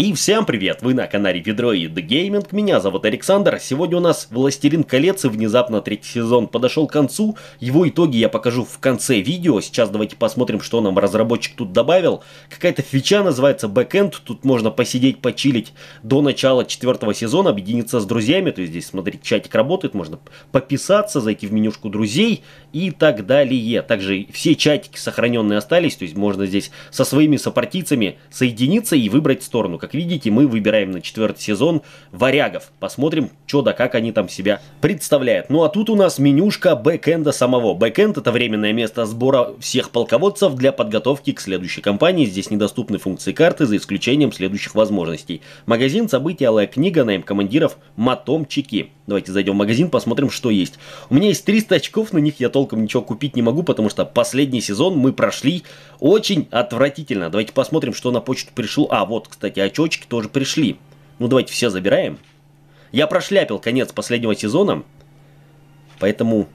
И всем привет, вы на канале Ведро и The Gaming, меня зовут Александр, сегодня у нас Властелин колец и внезапно третий сезон подошел к концу, его итоги я покажу в конце видео, сейчас давайте посмотрим, что нам разработчик тут добавил, какая-то фича называется Backend, тут можно посидеть, почилить до начала четвертого сезона, объединиться с друзьями, то есть здесь, смотрите, чатик работает, можно пописаться, зайти в менюшку друзей и так далее, также все чатики сохраненные остались, то есть можно здесь со своими сопартийцами соединиться и выбрать сторону, как видите, мы выбираем на четвертый сезон варягов. Посмотрим, что да как они там себя представляют. Ну а тут у нас менюшка бэкэнда самого. Бэкэнд это временное место сбора всех полководцев для подготовки к следующей кампании. Здесь недоступны функции карты за исключением следующих возможностей. Магазин, события, алая книга, наем командиров, матомчики. Давайте зайдем в магазин, посмотрим, что есть. У меня есть 300 очков, на них я толком ничего купить не могу, потому что последний сезон мы прошли очень отвратительно. Давайте посмотрим, что на почту пришло. А, вот, кстати, а очок щелчки тоже пришли. Ну давайте все забираем. Я прошляпил конец последнего сезона, поэтому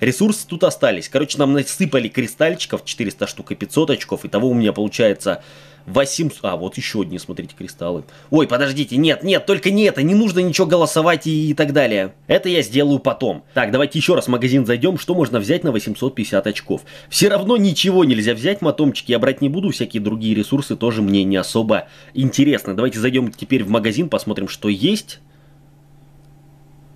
ресурсы тут остались. Короче, нам насыпали кристальчиков 400 штук и 500 очков. Итого у меня получается 800... А, вот еще одни, смотрите, кристаллы. Ой, подождите, нет, нет, только не это, не нужно ничего голосовать и, и так далее. Это я сделаю потом. Так, давайте еще раз в магазин зайдем, что можно взять на 850 очков. Все равно ничего нельзя взять, матомчики я брать не буду, всякие другие ресурсы тоже мне не особо интересно. Давайте зайдем теперь в магазин, посмотрим, что есть.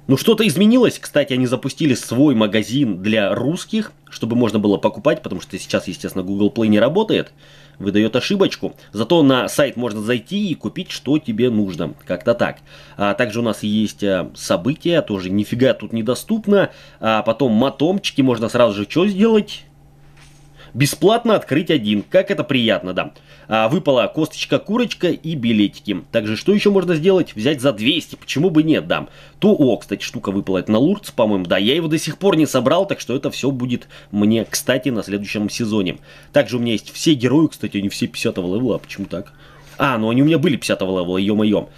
Ну, что-то изменилось. Кстати, они запустили свой магазин для русских, чтобы можно было покупать, потому что сейчас, естественно, Google Play не работает выдает ошибочку. Зато на сайт можно зайти и купить, что тебе нужно. Как-то так. А также у нас есть э, события, тоже нифига тут недоступно. А потом матомчики, можно сразу же что сделать? Бесплатно открыть один. Как это приятно, да. А, выпала косточка-курочка и билетики. Также что еще можно сделать? Взять за 200. Почему бы нет, да. То, о, кстати, штука выпала это на Лурц, по-моему. Да, я его до сих пор не собрал, так что это все будет мне, кстати, на следующем сезоне. Также у меня есть все герои, кстати, они все 50 левела. А почему так? А, ну они у меня были 50 левела, ё-моё.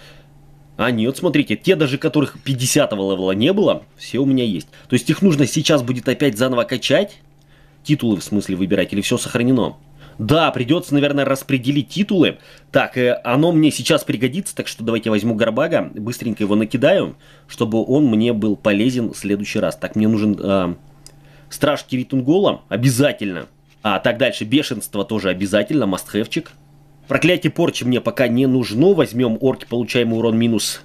А нет, смотрите, те даже, которых 50 левела не было, все у меня есть. То есть их нужно сейчас будет опять заново качать, титулы в смысле выбирать, или все сохранено? Да, придется, наверное, распределить титулы. Так, э, оно мне сейчас пригодится, так что давайте возьму Горбага, быстренько его накидаю, чтобы он мне был полезен в следующий раз. Так, мне нужен э, Страж Киритунгола, обязательно. А, так, дальше, Бешенство тоже обязательно, мастхевчик. Проклятие порчи мне пока не нужно, возьмем орки, получаемый урон минус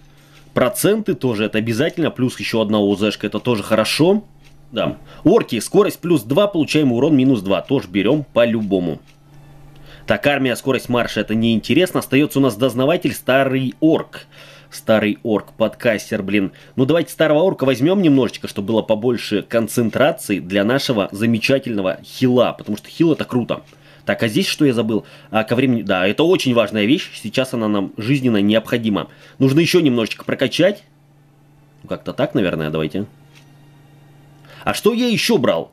проценты, тоже это обязательно, плюс еще одна ОЗшка, это тоже хорошо. Хорошо. Да. Орки, скорость плюс 2, получаем урон минус 2. Тоже берем по-любому. Так, армия, скорость марша, это неинтересно. Остается у нас дознаватель, старый орк. Старый орк, подкастер, блин. Ну, давайте старого орка возьмем немножечко, чтобы было побольше концентрации для нашего замечательного хила. Потому что хил это круто. Так, а здесь что я забыл? А, ко времени... Да, это очень важная вещь. Сейчас она нам жизненно необходима. Нужно еще немножечко прокачать. Ну, как-то так, наверное, давайте. Давайте. А что я еще брал?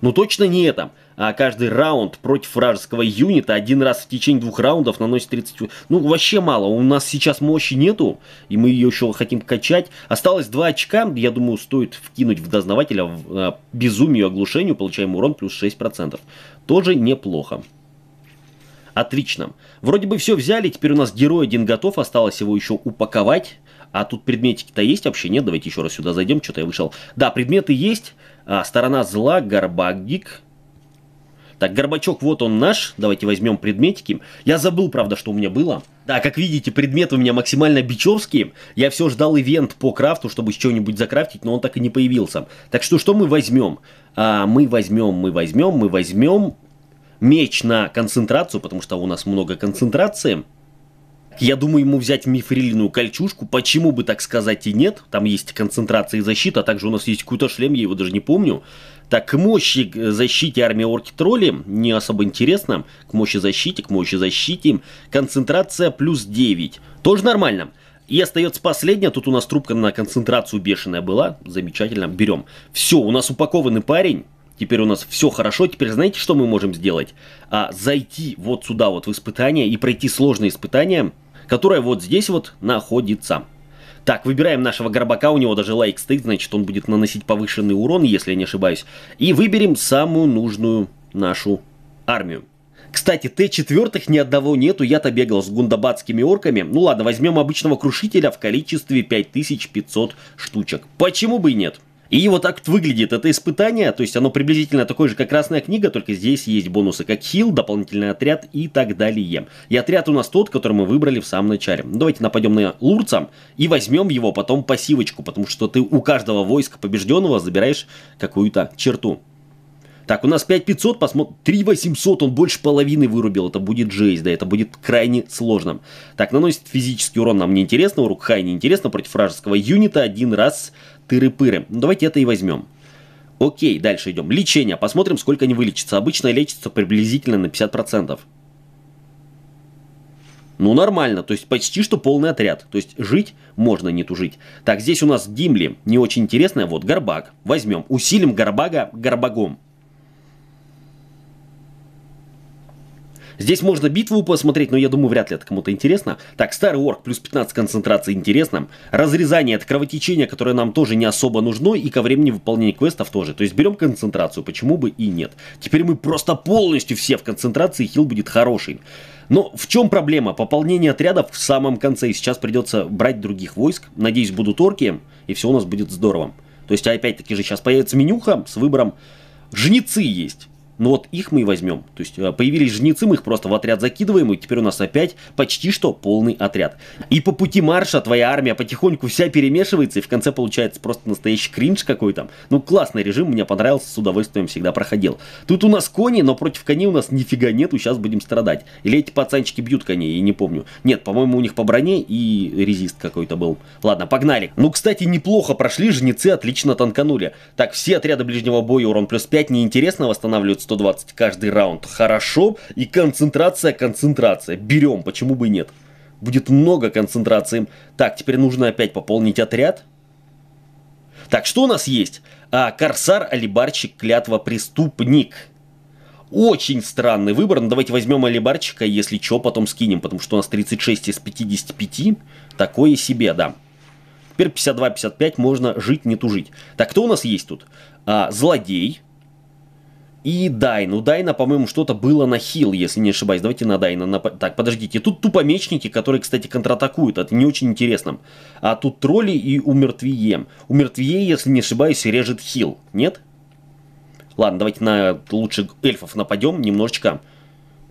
Ну точно не это. А каждый раунд против вражеского юнита один раз в течение двух раундов наносит 30... Ну вообще мало. У нас сейчас мощи нету. И мы ее еще хотим качать. Осталось 2 очка. Я думаю, стоит вкинуть в дознавателя в а, безумию оглушению. Получаем урон плюс 6%. Тоже неплохо. Отлично. Вроде бы все взяли, теперь у нас герой один готов, осталось его еще упаковать а тут предметики-то есть вообще? Нет, давайте еще раз сюда зайдем, что-то я вышел. Да, предметы есть, а, сторона зла, горбагик. Так, горбачок, вот он наш, давайте возьмем предметики. Я забыл, правда, что у меня было. Да, как видите, предметы у меня максимально бичевские. Я все ждал ивент по крафту, чтобы что-нибудь закрафтить, но он так и не появился. Так что, что мы возьмем? А, мы возьмем, мы возьмем, мы возьмем меч на концентрацию, потому что у нас много концентрации. Я думаю, ему взять мифрилиную кольчушку, почему бы так сказать и нет. Там есть концентрация и защита, а также у нас есть какой-то шлем, я его даже не помню. Так, к мощи защите армии орки-тролли не особо интересно. К мощи защите, к мощи защите. Концентрация плюс 9. Тоже нормально. И остается последняя. Тут у нас трубка на концентрацию бешеная была. Замечательно. Берем. Все, у нас упакованный парень теперь у нас все хорошо, теперь знаете, что мы можем сделать? А, зайти вот сюда вот в испытание и пройти сложное испытание, которое вот здесь вот находится. Так, выбираем нашего горбака, у него даже лайк стоит, значит он будет наносить повышенный урон, если я не ошибаюсь. И выберем самую нужную нашу армию. Кстати, Т-4 ни одного нету, я-то бегал с гундабадскими орками. Ну ладно, возьмем обычного крушителя в количестве 5500 штучек. Почему бы и нет? И вот так вот выглядит это испытание, то есть оно приблизительно такое же, как «Красная книга», только здесь есть бонусы как хил, дополнительный отряд и так далее. И отряд у нас тот, который мы выбрали в самом начале. Давайте нападем на Лурца и возьмем его потом пассивочку, потому что ты у каждого войска побежденного забираешь какую-то черту. Так, у нас 5500, посмотрим, 3800, он больше половины вырубил, это будет жесть, да, это будет крайне сложным. Так, наносит физический урон нам неинтересно, урок хай неинтересно, против вражеского юнита один раз тыры-пыры. Ну, давайте это и возьмем. Окей, дальше идем. Лечение. Посмотрим, сколько они вылечится. Обычно лечится приблизительно на 50%. Ну, нормально. То есть почти что полный отряд. То есть жить можно не тужить. Так, здесь у нас Гимли. Не очень интересная. Вот, Горбак. Возьмем. Усилим Горбага Горбагом. Здесь можно битву посмотреть, но я думаю, вряд ли это кому-то интересно. Так, старый орк плюс 15 концентрации интересно. Разрезание от кровотечения, которое нам тоже не особо нужно, и ко времени выполнения квестов тоже. То есть берем концентрацию, почему бы и нет. Теперь мы просто полностью все в концентрации, хил будет хороший. Но в чем проблема? Пополнение отрядов в самом конце, и сейчас придется брать других войск. Надеюсь, будут орки, и все у нас будет здорово. То есть, опять-таки же, сейчас появится менюха с выбором. Жнецы есть. Но ну вот их мы и возьмем. То есть э, появились жнецы, мы их просто в отряд закидываем, и теперь у нас опять почти что полный отряд. И по пути марша твоя армия потихоньку вся перемешивается, и в конце получается просто настоящий кринж какой то Ну, классный режим, мне понравился, с удовольствием всегда проходил. Тут у нас кони, но против коней у нас нифига нету, сейчас будем страдать. Или эти пацанчики бьют коней, я не помню. Нет, по-моему, у них по броне и резист какой-то был. Ладно, погнали. Ну, кстати, неплохо прошли, жнецы отлично танканули. Так, все отряды ближнего боя урон плюс 5, неинтересно, восстанавливаются. 120 каждый раунд. Хорошо. И концентрация, концентрация. Берем, почему бы и нет. Будет много концентрации. Так, теперь нужно опять пополнить отряд. Так, что у нас есть? А, Корсар, Алибарчик, Клятва, Преступник. Очень странный выбор. но ну, давайте возьмем Алибарчика, если что, потом скинем, потому что у нас 36 из 55. Такое себе, да. Теперь 52-55, можно жить, не тужить. Так, кто у нас есть тут? А, злодей и Дайн. У Дайна, по-моему, что-то было на хил, если не ошибаюсь. Давайте на Дайна. На... Так, подождите. Тут тупо мечники, которые, кстати, контратакуют. Это не очень интересно. А тут тролли и умертвие. Умертвие, если не ошибаюсь, режет хил. Нет? Ладно, давайте на лучше эльфов нападем немножечко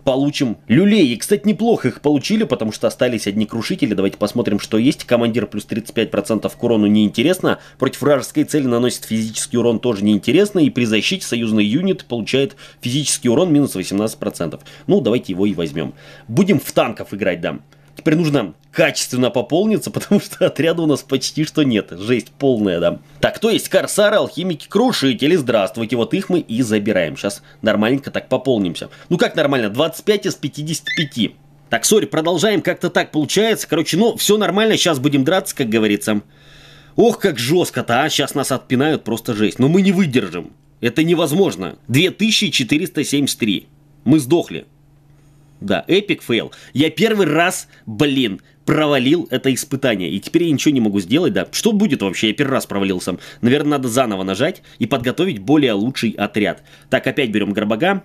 получим люлей. И, кстати, неплохо их получили, потому что остались одни крушители. Давайте посмотрим, что есть. Командир плюс 35% к урону неинтересно. Против вражеской цели наносит физический урон тоже неинтересно. И при защите союзный юнит получает физический урон минус 18%. Ну, давайте его и возьмем. Будем в танков играть, да. Теперь нужно качественно пополниться, потому что отряда у нас почти что нет. Жесть полная, да. Так, то есть корсары, алхимики, крушители, здравствуйте. Вот их мы и забираем. Сейчас нормальненько так пополнимся. Ну как нормально, 25 из 55. Так, сори, продолжаем, как-то так получается. Короче, ну, все нормально, сейчас будем драться, как говорится. Ох, как жестко-то, а, сейчас нас отпинают, просто жесть. Но мы не выдержим. Это невозможно. 2473. Мы сдохли. Да, эпик фейл. Я первый раз, блин, провалил это испытание. И теперь я ничего не могу сделать, да. Что будет вообще? Я первый раз провалил сам. Наверное, надо заново нажать и подготовить более лучший отряд. Так, опять берем гробога.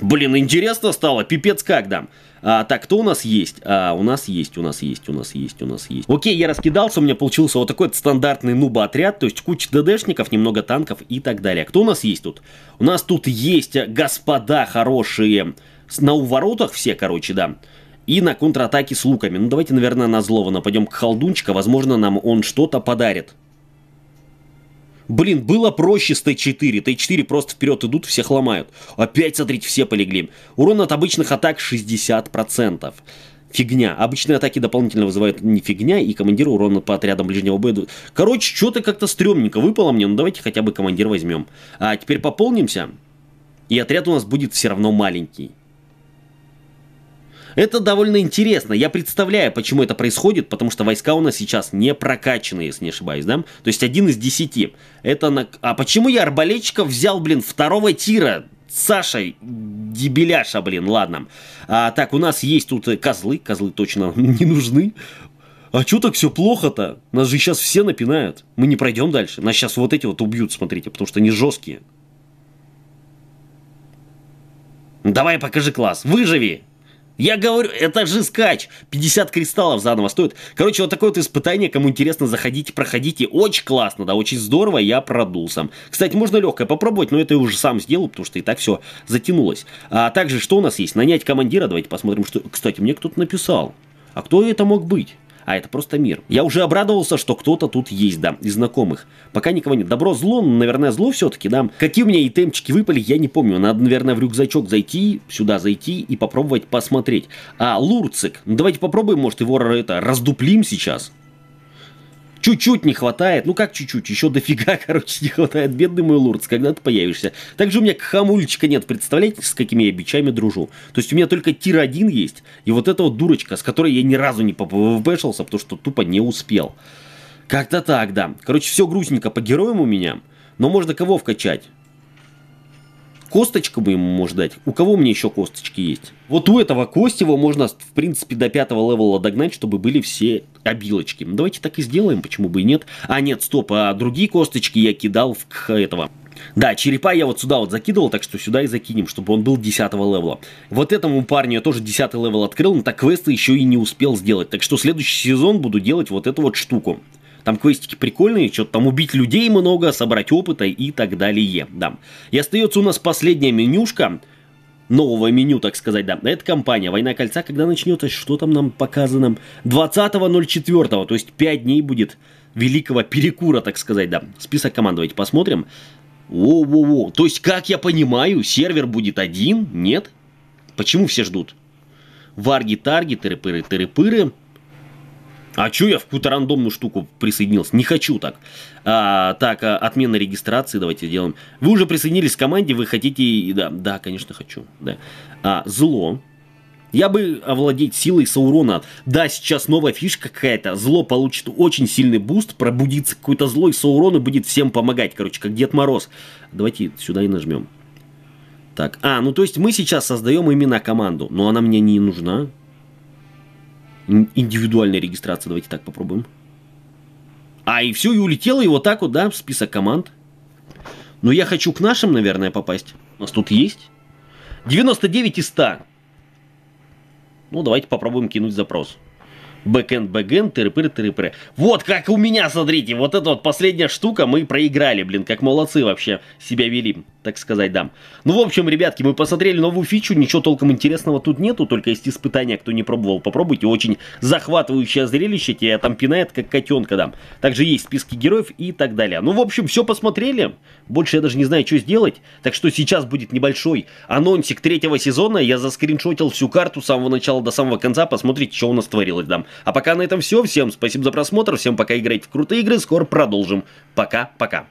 Блин, интересно стало, пипец как дам. А, так, кто у нас есть? А, у нас есть, у нас есть, у нас есть, у нас есть. Окей, я раскидался, у меня получился вот такой стандартный нуба-отряд, то есть куча ДДшников, немного танков и так далее. Кто у нас есть тут? У нас тут есть господа хорошие на уворотах все, короче, да и на контратаке с луками. Ну, давайте, наверное, на злого нападем к холдунчика. Возможно, нам он что-то подарит. Блин, было проще с Т4. Т4 просто вперед идут, всех ломают. Опять, смотрите, все полегли. Урон от обычных атак 60%. Фигня. Обычные атаки дополнительно вызывают не фигня, и командир урона по отрядам ближнего боя. Короче, что-то как-то стрёмненько выпало мне. Ну давайте хотя бы командир возьмем. А теперь пополнимся. И отряд у нас будет все равно маленький. Это довольно интересно. Я представляю, почему это происходит, потому что войска у нас сейчас не прокачаны, если не ошибаюсь, да? То есть один из десяти. Это на... А почему я арбалетчиков взял, блин, второго тира? Саша, дебеляша, блин, ладно. А, так, у нас есть тут э, козлы. Козлы точно не нужны. А чё так все плохо-то? Нас же сейчас все напинают. Мы не пройдем дальше. Нас сейчас вот эти вот убьют, смотрите, потому что они жесткие. Давай покажи класс. Выживи! Я говорю, это же скач. 50 кристаллов заново стоит. Короче, вот такое вот испытание. Кому интересно, заходите, проходите. Очень классно, да, очень здорово. Я продул сам. Кстати, можно легкое попробовать, но это я уже сам сделал, потому что и так все затянулось. А также, что у нас есть? Нанять командира. Давайте посмотрим, что... Кстати, мне кто-то написал. А кто это мог быть? а это просто мир. Я уже обрадовался, что кто-то тут есть, да, из знакомых. Пока никого нет. Добро, зло, ну, наверное, зло все-таки, да. Какие у меня итемчики выпали, я не помню. Надо, наверное, в рюкзачок зайти, сюда зайти и попробовать посмотреть. А, лурцик. Ну, давайте попробуем, может, его это раздуплим сейчас. Чуть-чуть не хватает, ну как чуть-чуть, еще дофига, короче, не хватает. Бедный мой Лурдс, когда ты появишься. Также у меня хамульчика нет, представляете, с какими я бичами дружу. То есть у меня только тир один есть, и вот эта вот дурочка, с которой я ни разу не попвбэшился, потому что тупо не успел. Как-то так, да. Короче, все грустненько по героям у меня, но можно кого вкачать? Косточка бы ему может дать. У кого мне еще косточки есть? Вот у этого Костева можно, в принципе, до пятого левела догнать, чтобы были все обилочки. Ну, давайте так и сделаем, почему бы и нет. А нет, стоп, а другие косточки я кидал в этого. Да, черепа я вот сюда вот закидывал, так что сюда и закинем, чтобы он был 10 левела. Вот этому парню я тоже 10 левел открыл, но так квесты еще и не успел сделать. Так что следующий сезон буду делать вот эту вот штуку. Там квестики прикольные, что-то там убить людей много, собрать опыта и так далее. Да. И остается у нас последняя менюшка нового меню, так сказать, да. Это компания «Война кольца», когда начнется, что там нам показано? 20.04, то есть 5 дней будет великого перекура, так сказать, да. Список команд давайте посмотрим. Во-во-во, то есть, как я понимаю, сервер будет один? Нет? Почему все ждут? Варги, тарги, тыры-пыры, тыры-пыры. А чё я в какую-то рандомную штуку присоединился? Не хочу так. А, так, а, отмена регистрации давайте делаем. Вы уже присоединились к команде, вы хотите... Да, да конечно, хочу. Да. А, зло. Я бы овладеть силой Саурона. Да, сейчас новая фишка какая-то. Зло получит очень сильный буст, пробудится какой-то злой Саурон и будет всем помогать, короче, как Дед Мороз. Давайте сюда и нажмем. Так, а, ну то есть мы сейчас создаем именно команду, но она мне не нужна индивидуальная регистрация давайте так попробуем. А, и все, и улетело, и вот так вот, да, в список команд. Но я хочу к нашим, наверное, попасть. У нас тут есть. 99 из 100. Ну, давайте попробуем кинуть запрос бэкэнд, бэкэнд, тыры-пыры, тыры-пыры. Вот как у меня, смотрите, вот эта вот последняя штука, мы проиграли, блин, как молодцы вообще себя вели, так сказать, дам. Ну, в общем, ребятки, мы посмотрели новую фичу, ничего толком интересного тут нету, только есть испытания, кто не пробовал, попробуйте, очень захватывающее зрелище, тебя а там пинает, как котенка, дам. Также есть списки героев и так далее. Ну, в общем, все посмотрели, больше я даже не знаю, что сделать, так что сейчас будет небольшой анонсик третьего сезона, я заскриншотил всю карту с самого начала до самого конца, посмотрите, что у нас творилось дам. А пока на этом все. Всем спасибо за просмотр. Всем пока играть в крутые игры. Скоро продолжим. Пока-пока.